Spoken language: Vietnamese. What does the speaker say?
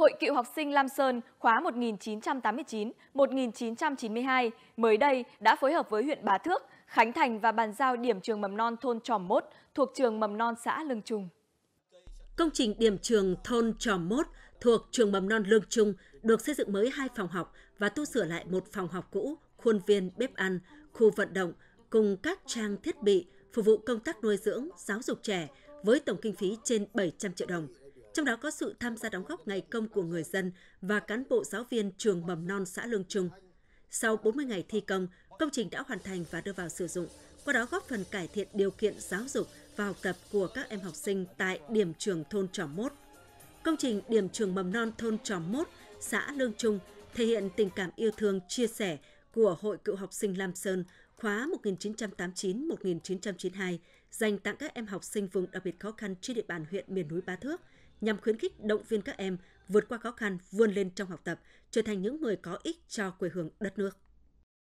Hội cựu học sinh Lam Sơn khóa 1989-1992 mới đây đã phối hợp với huyện Bá Thước, Khánh Thành và bàn giao điểm trường mầm non thôn Tròm Mốt thuộc trường mầm non xã Lương Trung. Công trình điểm trường thôn Tròm Mốt thuộc trường mầm non Lương Trung được xây dựng mới hai phòng học và tu sửa lại một phòng học cũ, khuôn viên, bếp ăn, khu vận động cùng các trang thiết bị phục vụ công tác nuôi dưỡng, giáo dục trẻ với tổng kinh phí trên 700 triệu đồng – trong đó có sự tham gia đóng góp ngày công của người dân và cán bộ giáo viên trường mầm non xã Lương Trung. Sau 40 ngày thi công, công trình đã hoàn thành và đưa vào sử dụng, qua đó góp phần cải thiện điều kiện giáo dục và học tập của các em học sinh tại điểm trường thôn Trò Mốt. Công trình điểm trường mầm non thôn Trò Mốt, xã Lương Trung thể hiện tình cảm yêu thương, chia sẻ của Hội Cựu học sinh Lam Sơn khóa 1989-1992 dành tặng các em học sinh vùng đặc biệt khó khăn trên địa bàn huyện miền núi Ba Thước nhằm khuyến khích động viên các em vượt qua khó khăn, vươn lên trong học tập, trở thành những người có ích cho quê hương đất nước.